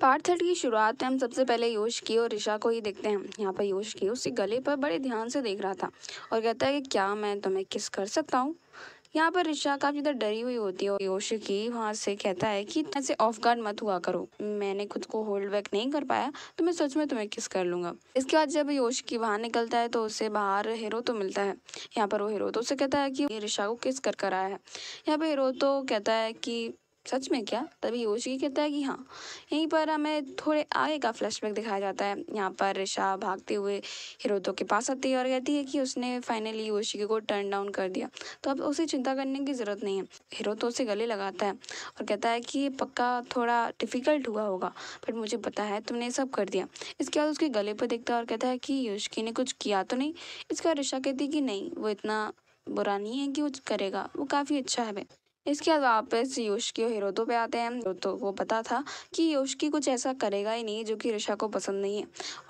part third की शुरुआत में हम सबसे पहले योश की और ऋषा को ही देखते हैं यहाँ पर योश की उसके गले पर बड़े ध्यान से देख रहा था और कहता है कि क्या मैं तुम्हें किस कर सकता हूँ यहाँ पर ऋषा काफ़ी ज़्यादा डरी हुई होती है और योश की वहाँ से कहता है कि ऐसे ऑफ गार्ड मत हुआ करो मैंने खुद को होल्ड बैक नहीं कर पाया तो मैं सच में तुम्हें किस कर लूँगा इसके बाद जब योश की बाहर निकलता है तो उसे बाहर हीरो तो मिलता है यहाँ पर वो हीरो तो उसे कहता है कि ये ऋषा को किस कर कर आया है यहाँ पर हीरो तो कहता है कि सच में क्या तभी योशी कहता है कि हाँ यहीं पर हमें थोड़े आगे का फ्लैशबैक दिखाया जाता है यहाँ पर रिशा भागते हुए हिरोतो के पास आती है और कहती है कि उसने फाइनली योशी को टर्न डाउन कर दिया तो अब उसे चिंता करने की ज़रूरत नहीं है हिरोतो उसे गले लगाता है और कहता है कि पक्का थोड़ा डिफ़िकल्ट हुआ होगा बट मुझे पता है तुमने सब कर दिया इसके बाद उसके गले पर देखता है और कहता है कि योशकी ने कुछ किया तो नहीं इसका रिशा कहती कि नहीं वो इतना बुरा नहीं है कि वो करेगा वो काफ़ी अच्छा है इसके बाद वापस योशकी और हिरोतो पे आते हैं हिरोतो को पता था कि योशकी कुछ ऐसा करेगा ही नहीं जो कि रिशा को पसंद नहीं है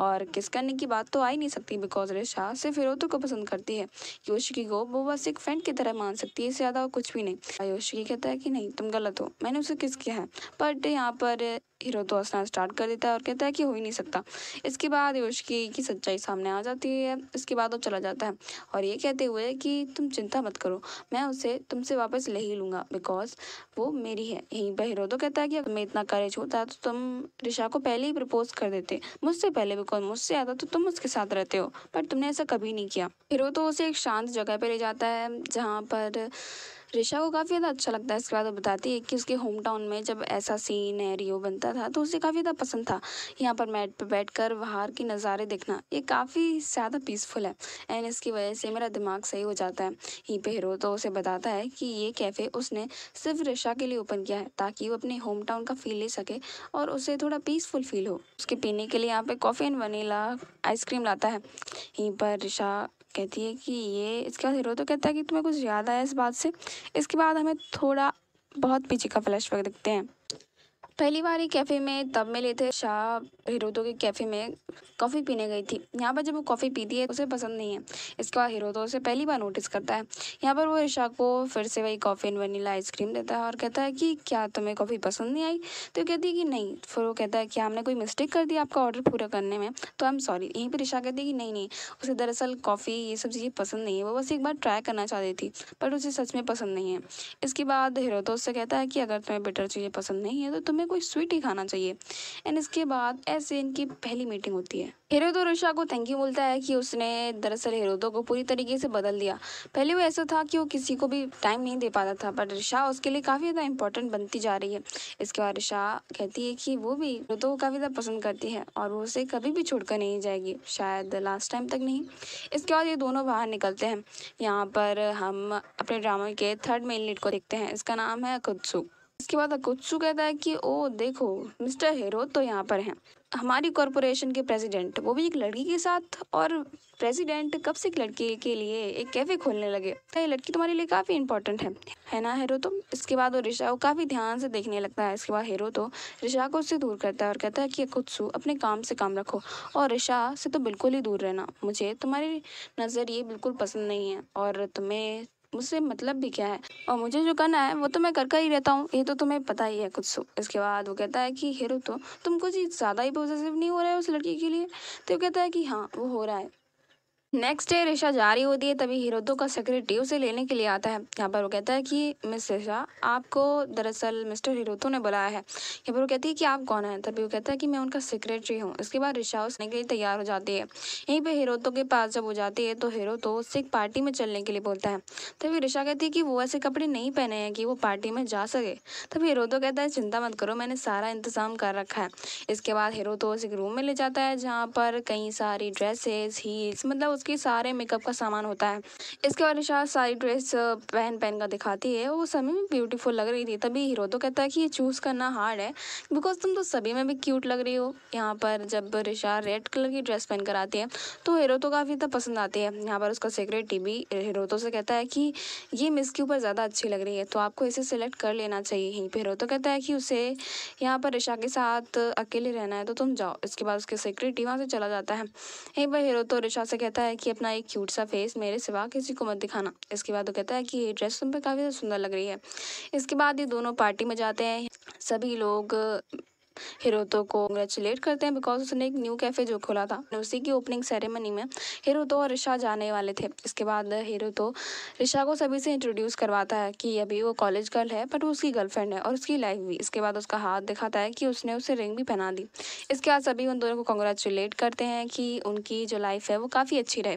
और किस करने की बात तो आ ही नहीं सकती बिकॉज रिशा सिर्फ हिरोतो को पसंद करती है योशकी को वो बस एक फ्रेंड की तरह मान सकती है इससे ज़्यादा और कुछ भी नहीं योशकी कहता है कि नहीं तुम गलत हो मैंने उसे किस किया है बट यहाँ पर हीरो तो हंसना स्टार्ट कर देता है और कहता है कि हो ही नहीं सकता इसके बाद योशकी की सच्चाई सामने आ जाती है इसके बाद वो चला जाता है और ये कहते हुए कि तुम चिंता मत करो मैं उसे तुमसे वापस ले ही लूँगा बिकॉज वो मेरी है यहीं पर हीरो तो कहता है कि तुम्हें इतना करेज होता तो तुम रिशा को पहले ही प्रपोज कर देते मुझसे पहले बिकॉज मुझसे आता तो तुम उसके साथ रहते हो पर तुमने ऐसा कभी नहीं किया हीरो तो उसे एक शांत जगह पर ले जाता है जहाँ पर रिशा को काफ़ी ज़्यादा अच्छा लगता है इसके बाद वो बताती है कि उसके होम टाउन में जब ऐसा सीन है रियो बनता था तो उसे काफ़ी ज़्यादा पसंद था यहाँ पर मैट पर बैठ कर बाहर के नज़ारे देखना ये काफ़ी ज़्यादा पीसफुल है एंड इसकी वजह से मेरा दिमाग सही हो जाता है यहीं पे हीरो तो उसे बताता है कि ये कैफ़े उसने सिर्फ रिशा के लिए ओपन किया है ताकि वो अपने होम टाउन का फील ले सके और उसे थोड़ा पीसफुल फील हो उसके पीने के लिए यहाँ पे कॉफ़ी एंड वनीला आइसक्रीम लाता है यहीं पर रिशा कहती है कि ये इसके बाद हीरो तो कहता है कि तुम्हें कुछ याद आया इस बात से इसके बाद हमें थोड़ा बहुत पीछे का फ्लैशबैक देखते हैं पहली बार ही कैफ़े में तब मिले लेते शाह हिरोदो के कैफ़े में कॉफ़ी पीने गई थी यहाँ पर जब वो कॉफ़ी पीती है उसे पसंद नहीं है इसके बाद हिरोदो उसे पहली बार नोटिस करता है यहाँ पर वो ईशा को फिर से वही कॉफ़ी एंड वनीला आइसक्रीम देता है और कहता है कि क्या तुम्हें कॉफ़ी पसंद नहीं आई तो कहती है कि नहीं फिर वो कहता है कि हमने कोई मिस्टेक कर दी आपका ऑर्डर पूरा करने में तो आई एम सॉरी यहीं पर ईशा कहती है कि नहीं नहीं उसे दरअसल कॉफ़ी ये सब चीज़ें पसंद नहीं है वो बस एक बार ट्राई करना चाहती थी पर उसे सच में पसंद नहीं है इसके बाद हिरोदो उससे कहता है कि अगर तुम्हें बेटर चीज़ें पसंद नहीं है तो तुम्हें उन्हें कोई स्वीट ही खाना चाहिए एंड इसके बाद ऐसे इनकी पहली मीटिंग होती है हिरोदो ऋषा को थैंक यू बोलता है कि उसने दरअसल हिरोदो को पूरी तरीके से बदल दिया पहले वो ऐसा था कि वो किसी को भी टाइम नहीं दे पाता था पर ऋषा उसके लिए काफ़ी ज़्यादा इंपॉर्टेंट बनती जा रही है इसके बाद ऋषा कहती है कि वो भी हिरोदो को काफ़ी ज़्यादा पसंद करती है और वो उसे कभी भी छोड़कर नहीं जाएगी शायद लास्ट टाइम तक नहीं इसके बाद ये दोनों बाहर निकलते हैं यहाँ पर हम अपने ड्रामा के थर्ड मेन लीड को देखते हैं इसका नाम है खुदसुख इसके बाद अकुत्सु कहता है कि ओ देखो मिस्टर हेरो तो यहाँ पर हैं हमारी कॉरपोरेशन के प्रेसिडेंट वो भी एक लड़की के साथ और प्रेसिडेंट कब से एक लड़की के लिए एक कैफ़े खोलने लगे तो ये लड़की तुम्हारे लिए काफ़ी इंपॉर्टेंट है है ना हेरो तो इसके बाद वो रिशा को काफ़ी ध्यान से देखने लगता है इसके बाद हेरो तो रिशा को उससे दूर करता है और कहता है कि कुत्सु अपने काम से काम रखो और रिशा से तो बिल्कुल ही दूर रहना मुझे तुम्हारी नज़र ये बिल्कुल पसंद नहीं है और तुम्हें मुझसे मतलब भी क्या है और मुझे जो करना है वो तो मैं करका ही रहता हूँ ये तो तुम्हें पता ही है कुछ इसके बाद वो कहता है कि हेरो तो तुम कुछ ज़्यादा ही पॉजिटिव नहीं हो रहा है उस लड़की के लिए तो कहता है कि हाँ वो हो रहा है नेक्स्ट डे रिशा जा रही होती है तभी हिरोदो का सेक्रेटरी उसे लेने के लिए आता है यहाँ पर वो कहता है कि मिस रिशा आपको दरअसल मिस्टर हिरोदो ने बुलाया है यहाँ पर वो कहती है कि आप कौन हैं तभी वो कहता है कि मैं उनका सेक्रेटरी हूँ इसके बाद रिशा उसने के लिए तैयार हो जाती है यहीं पर हिरोदो के पास जब हो जाती है तो हिरोतो उससे एक पार्टी में चलने के लिए बोलता है तभी रिशा कहती है कि वो ऐसे कपड़े नहीं पहने हैं कि वो पार्टी में जा सके तभी हिरोदो कहता है चिंता मत करो मैंने सारा इंतज़ाम कर रखा है इसके बाद हिरोतो उस एक रूम में ले जाता है जहाँ पर कई सारी ड्रेसेस हील्स मतलब उसके सारे मेकअप का सामान होता है इसके बाद निशा सारी ड्रेस पहन पहन कर दिखाती है वो सभी में ब्यूटीफुल लग रही थी तभी हीरो तो कहता है कि ये चूज़ करना हार्ड है बिकॉज तुम तो सभी में भी क्यूट लग रही हो यहाँ पर जब रिशा रेड कलर की ड्रेस पहन कर आती है तो हीरो तो काफ़ी ज़्यादा पसंद आती है यहाँ पर उसका सेक्रेटरी भी तो से कहता है कि ये मिस के ऊपर ज़्यादा अच्छी लग रही है तो आपको इसे सिलेक्ट कर लेना चाहिए यहीं पर तो कहता है कि उसे यहाँ पर रिशा के साथ अकेले रहना है तो तुम जाओ इसके बाद उसके सेक्रेटरी वहाँ से चला जाता है यहीं पर हीरो तो रिशा से कहता है है कि अपना एक क्यूट सा फेस मेरे सिवा किसी को मत दिखाना इसके बाद वो कहता है कि ये ड्रेस तुम पे काफ़ी सुंदर लग रही है इसके बाद ये दोनों पार्टी में जाते हैं सभी लोग हिरोतो को कंग्रेचुलेट करते हैं बिकॉज उसने एक न्यू कैफ़े जो खोला था उसी की ओपनिंग सेरेमनी में हिरोतो और ऋषा जाने वाले थे इसके बाद हिरोतो ऋषा को सभी से इंट्रोड्यूस करवाता है कि अभी वो कॉलेज गर्ल है बट वो उसकी गर्लफ्रेंड है और उसकी लाइफ भी इसके बाद उसका हाथ दिखाता है कि उसने उसे रिंग भी पहना दी इसके बाद सभी उन दोनों को कंग्रेचुलेट करते हैं कि उनकी जो लाइफ है वो काफ़ी अच्छी रहे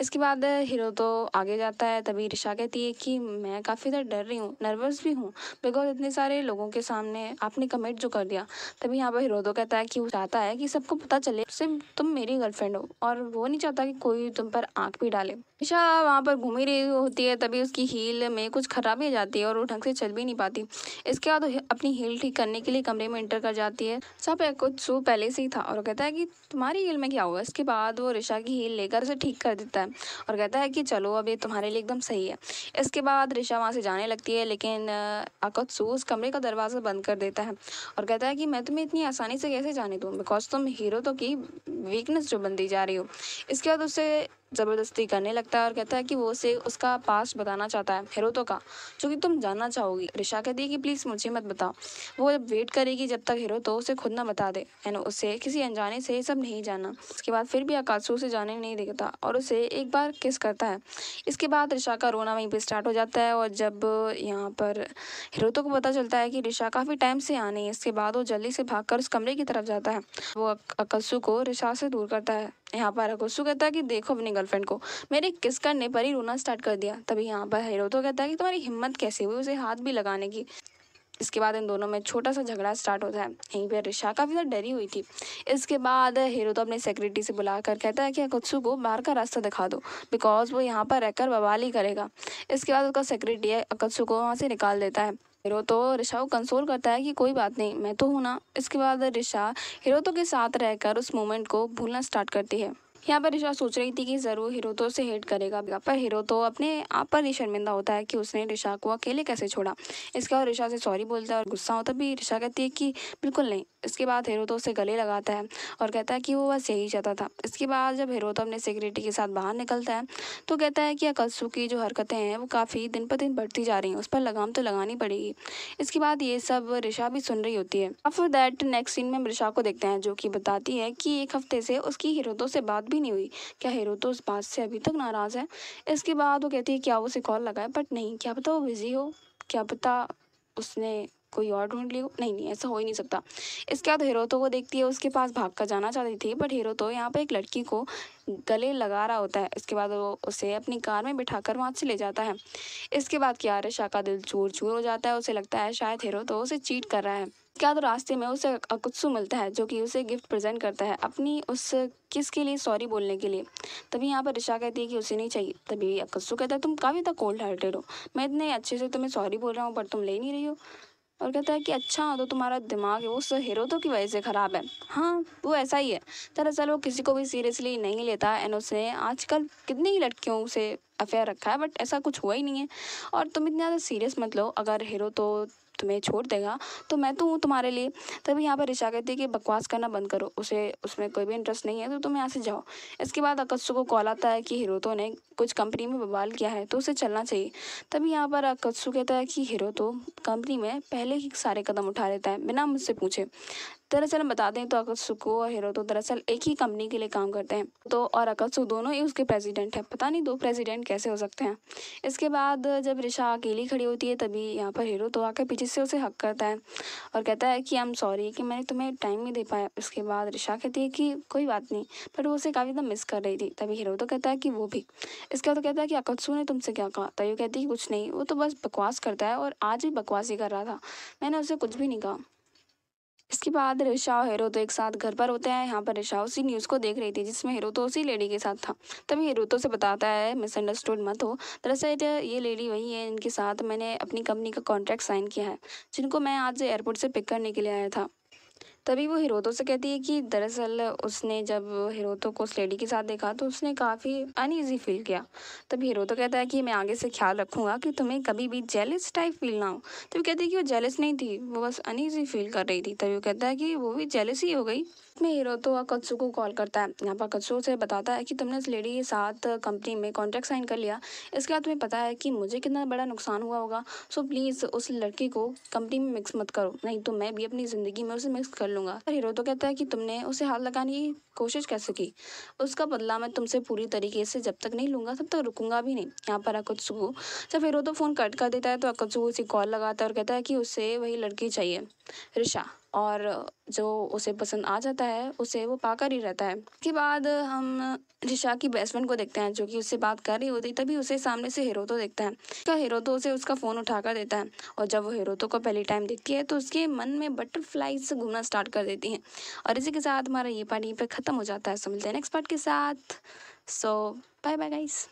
इसके बाद हिरोतो आगे जाता है तभी ऋषा कहती है कि मैं काफ़ी ज़्यादा डर रही हूँ नर्वस भी हूँ बिकॉज इतने सारे लोगों के सामने आपने कमेंट जो कर दिया तभी यहाँ पर हिरोदो कहता है कि वो चाहता है कि सबको पता चले सिर्फ तुम मेरी गर्लफ्रेंड हो और वो नहीं चाहता कि कोई तुम पर आँख भी डाले हमेशा अच्छा, वहाँ पर घूमी रही होती है तभी उसकी हील में कुछ खराबी आ जाती है और वो ढंग से चल भी नहीं पाती इसके बाद अपनी हील ठीक करने के लिए कमरे में एंटर कर जाती है सब कुछ सो पहले से ही था और कहता है कि तुम्हारी हील में क्या हुआ इसके बाद वो ऋषा की हील लेकर उसे ठीक कर देता है और कहता है कि चलो अब ये तुम्हारे लिए एकदम सही है इसके बाद ऋषा वहाँ से जाने लगती है लेकिन अकत्सु उस कमरे का दरवाज़ा बंद कर देता है और कहता है कि मैं तुम्हें इतनी आसानी से कैसे जाने दूँ बिकॉज तुम हीरो तो की वीकनेस जो बनती जा रही हो इसके बाद उसे ज़बरदस्ती करने लगता है और कहता है कि वो उसे उसका पास्ट बताना चाहता है हिरोतो का जो कि तुम जानना चाहोगी रिशा कहती है कि प्लीज़ मुझे मत बताओ वो जब वेट करेगी जब तक हिरोतो उसे खुद ना बता दे एंड उसे किसी अनजाने से ये सब नहीं जाना उसके बाद फिर भी आकाशु उसे जाने नहीं देता और उसे एक बार किस करता है इसके बाद रिशा का रोना वहीं पर स्टार्ट हो जाता है और जब यहाँ पर हिरोतो को पता चलता है कि रिशा काफ़ी टाइम से यहाँ नहीं है इसके बाद वो जल्दी से भाग उस कमरे की तरफ जाता है वो अकाशु को रिशा उत्साह से दूर करता है यहाँ पर अगोसू कहता है कि देखो अपनी गर्लफ्रेंड को मेरे किस करने पर ही रोना स्टार्ट कर दिया तभी यहाँ पर हीरो तो कहता है कि तुम्हारी हिम्मत कैसे हुई उसे हाथ भी लगाने की इसके बाद इन दोनों में छोटा सा झगड़ा स्टार्ट होता है यहीं पर रिशा काफ़ी ज़्यादा डरी हुई थी इसके बाद हीरो तो अपने सेक्रेटरी से बुलाकर कहता है कि अकुत्सु को बाहर का रास्ता दिखा दो बिकॉज वो यहाँ पर रहकर बवाल ही करेगा इसके बाद उसका सेक्रेटरी अकत्सु को वहाँ से निकाल देता है हीरो तो ऋषा को कंसोल करता है कि कोई बात नहीं मैं तो हूँ ना इसके बाद ऋषा हीरो तो के साथ रहकर उस मोमेंट को भूलना स्टार्ट करती है यहाँ पर ऋषा सोच रही थी कि ज़रूर हिरोतो से हेट करेगा पर हिरोतो अपने आप पर ही शर्मिंदा होता है कि उसने ऋषा को अकेले कैसे छोड़ा इसके बाद ऋषा से सॉरी बोलता है और गुस्सा होता भी ऋषा कहती है कि बिल्कुल नहीं इसके बाद तो उसे गले लगाता है और कहता है कि वो बस यही चाहता था इसके बाद जब तो अपने सिक्योरिटी के साथ बाहर निकलता है तो कहता है कि अकलसु की जो हरकतें हैं वो काफ़ी दिन पर दिन बढ़ती जा रही हैं उस पर लगाम तो लगानी पड़ेगी इसके बाद ये सब ऋषा भी सुन रही होती है आफ्टर दैट नेक्स्ट सीन में ऋषा को देखते हैं जो कि बताती है कि एक हफ्ते से उसकी हिरोतो से बात भी नहीं हुई क्या हीरो तो उस बात से अभी तक नाराज़ है इसके बाद वो कहती है क्या उसे कॉल लगाए बट नहीं क्या पता वो बिज़ी हो क्या पता उसने कोई और ढूंढ लियो नहीं नहीं ऐसा हो ही नहीं सकता इसके बाद हीरो तो वो देखती है उसके पास भाग कर जाना चाहती थी बट हीरो तो यहाँ पर एक लड़की को गले लगा रहा होता है इसके बाद वो उसे अपनी कार में बिठाकर वहाँ से ले जाता है इसके बाद क्या रिशा का दिल चूर चूर हो जाता है उसे लगता है शायद हीरो तो उसे चीट कर रहा है क्या तो रास्ते में उसे अकुत्सु मिलता है जो कि उसे गिफ्ट प्रेजेंट करता है अपनी उस किस के लिए सॉरी बोलने के लिए तभी यहाँ पर रिशा कहती है कि उसे नहीं चाहिए तभी अकुत्सु कहता है तुम काफ़ी तक कोल्ड हार्टेड हो मैं इतने अच्छे से तुम्हें सॉरी बोल रहा हूँ पर तुम ले नहीं रही हो और कहता है कि अच्छा तो तुम्हारा दिमाग है उस हीरो तो की वजह से ख़राब है हाँ वो ऐसा ही है दरअसल वो किसी को भी सीरियसली नहीं लेता एंड उसने आजकल कितनी ही लड़कियों से अफेयर रखा है बट ऐसा कुछ हुआ ही नहीं है और तुम इतना ज़्यादा सीरियस मत लो अगर हीरो तो तुम्हें छोड़ देगा तो मैं तो हूँ तुम्हारे लिए तभी यहाँ पर ऋषा कहती है कि बकवास करना बंद करो उसे उसमें कोई भी इंटरेस्ट नहीं है तो तुम यहाँ से जाओ इसके बाद अकत्सु को कॉल आता है कि हिरोतो ने कुछ कंपनी में बवाल किया है तो उसे चलना चाहिए तभी यहाँ पर अकत्सु कहता है कि हिरोतो कंपनी में पहले ही सारे कदम उठा लेता है बिना मुझसे पूछे दरअसल हम बता दें तो अकल और हीरो तो दरअसल एक ही कंपनी के लिए काम करते हैं तो और अकल दोनों ही उसके प्रेसिडेंट हैं पता नहीं दो प्रेसिडेंट कैसे हो सकते हैं इसके बाद जब रिशा अकेली खड़ी होती है तभी यहाँ पर हीरो तो आकर पीछे से उसे हक करता है और कहता है कि आई एम सॉरी कि मैंने तुम्हें टाइम नहीं दे पाया इसके बाद रिशा कहती है कि कोई बात नहीं पर वो उसे काफ़ी ज़्यादा मिस कर रही थी तभी हीरो तो कहता है कि वो भी इसके बाद तो कहता है कि अकत्सू ने तुमसे क्या कहा तभी कहती है कि कुछ नहीं वो तो बस बकवास करता है और आज भी बकवास ही कर रहा था मैंने उसे कुछ भी नहीं कहा इसके बाद रिशा और हेरो तो एक साथ घर पर होते हैं यहाँ पर रिशा उसी न्यूज़ को देख रही थी जिसमें हीरो तो उसी लेडी के साथ था तभी हेरो तो से बताता है मिसअंडरस्टूड मत हो दरअसल ये लेडी वही है इनके साथ मैंने अपनी कंपनी का कॉन्ट्रैक्ट साइन किया है जिनको मैं आज एयरपोर्ट से पिक करने के लिए आया था तभी वो हिरोतो से कहती है कि दरअसल उसने जब हिरोतो को उस लेडी के साथ देखा तो उसने काफ़ी अनईजी फील किया तभी हिरोतो कहता है कि मैं आगे से ख्याल रखूँगा कि तुम्हें कभी भी जेलिस टाइप फील ना हो तभी कहती है कि वो जेलिस नहीं थी वो बस अनईजी फील कर रही थी तभी वो कहता है कि वो भी जेलिस ही हो गई लास्ट में हीरो तो अकत्सु को कॉल करता है यहाँ पर अकत्सु से बताता है कि तुमने इस लेडी के साथ कंपनी में कॉन्ट्रैक्ट साइन कर लिया इसके बाद तुम्हें पता है कि मुझे कितना बड़ा नुकसान हुआ होगा सो प्लीज़ उस लड़की को कंपनी में मिक्स मत करो नहीं तो मैं भी अपनी ज़िंदगी में उसे मिक्स कर लूँगा पर हीरो तो कहता है कि तुमने उसे हाथ लगाने की कोशिश कैसे की उसका बदला मैं तुमसे पूरी तरीके से जब तक नहीं लूँगा तब तक रुकूंगा भी नहीं यहाँ पर अकत्सु जब हीरो तो फ़ोन कट कर देता है तो अकत्सु उसे कॉल लगाता है और कहता है कि उसे वही लड़की चाहिए रिशा और जो उसे पसंद आ जाता है उसे वो पाकर ही रहता है उसके बाद हम रिशा की बेस्ट फ्रेंड को देखते हैं जो कि उससे बात कर रही होती है तभी उसे सामने से तो देखता है क्या हेरोतो उसे उसका फ़ोन उठाकर देता है और जब वो हेरोतो को पहली टाइम देखती है तो उसके मन में बटरफ्लाई से घूमना स्टार्ट कर देती हैं और इसी के साथ हमारा ये पार्ट यहीं पर ख़त्म हो जाता है सो मिलते हैं नेक्स्ट पार्ट के साथ सो बाय बाय गाइस